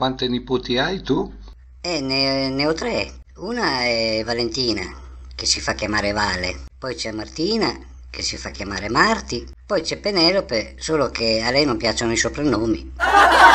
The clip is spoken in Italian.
Quante nipoti hai tu? Eh, ne, ne ho tre. Una è Valentina, che si fa chiamare Vale. Poi c'è Martina, che si fa chiamare Marti. Poi c'è Penelope, solo che a lei non piacciono i soprannomi.